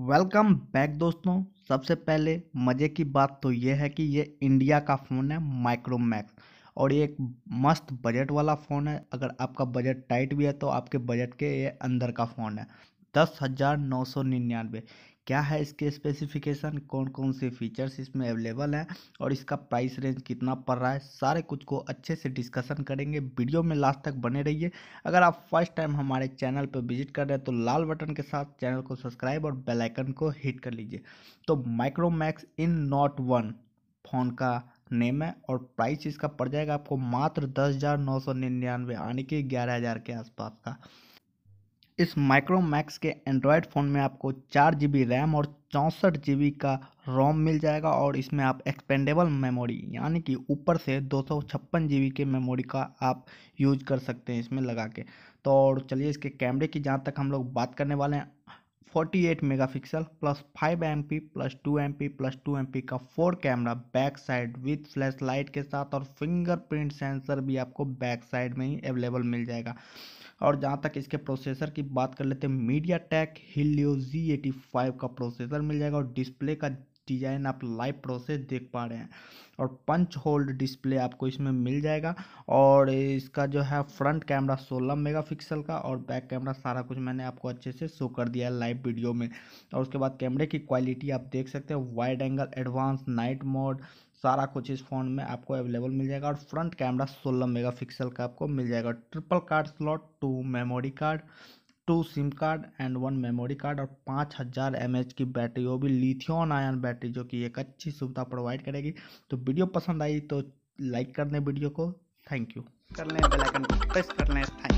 welcome back दोस्तों सबसे पहले मज़े की बात तो ये है कि ये इंडिया का फ़ोन है माइक्रोमैक्स और ये एक मस्त बजट वाला फ़ोन है अगर आपका बजट टाइट भी है तो आपके बजट के ये अंदर का फ़ोन है दस हज़ार नौ सौ निन्यानवे क्या है इसके स्पेसिफिकेशन कौन कौन से फीचर्स इसमें अवेलेबल हैं और इसका प्राइस रेंज कितना पड़ रहा है सारे कुछ को अच्छे से डिस्कशन करेंगे वीडियो में लास्ट तक बने रहिए अगर आप फर्स्ट टाइम हमारे चैनल पर विजिट कर रहे हैं तो लाल बटन के साथ चैनल को सब्सक्राइब और बेल आइकन को हिट कर लीजिए तो Micromax in note one phone का नेम है और प्राइस इसका पड़ जाएगा आपको मात्र दस हज़ार नौ सौ निन्यानवे यानी कि ग्यारह हज़ार के आसपास का इस माइक्रोमैक्स के एंड्रॉयड फ़ोन में आपको चार जी बी रैम और चौंसठ जी बी का रोम मिल जाएगा और इसमें आप एक्सपेंडेबल मेमोरी यानी कि ऊपर से दो सौ छप्पन जी बी के मेमोरी का आप यूज कर सकते हैं इसमें लगा के तो और चलिए इसके कैमरे की जहाँ तक हम लोग बात करने वाले हैं forty eight megapixel plus five M P plus two M P plus two M P का four camera back side with flash light के साथ और फिंगरप्रिंट सेंसर भी आपको बैक साइड में ही अवेलेबल मिल जाएगा और जहाँ तक इसके प्रोसेसर की बात कर लेते हैं MediaTek Helio G eighty five का प्रोसेसर मिल जाएगा और डिस्प्ले का डिज़ाइन आप लाइव प्रोसेस देख पा रहे हैं और पंच होल्ड डिस्प्ले आपको इसमें मिल जाएगा और इसका जो है फ्रंट कैमरा 16 मेगापिक्सल का और बैक कैमरा सारा कुछ मैंने आपको अच्छे से शो कर दिया है लाइव वीडियो में और उसके बाद कैमरे की क्वालिटी आप देख सकते हैं wide angle advance night mode सारा कुछ इस फ़ोन में आपको अवेलेबल मिल जाएगा और फ्रंट कैमरा सोलह मेगा का आपको मिल जाएगा triple card slot two memory card two sim card and one memory card और पाँच हज़ार एम की बैटरी वो भी लिथियन आयन बैटरी जो कि एक अच्छी सुविधा प्रोवाइड करेगी तो वीडियो पसंद आई तो लाइक कर दें वीडियो को थैंक यू कर लें बेलाइकन प्रेस कर लें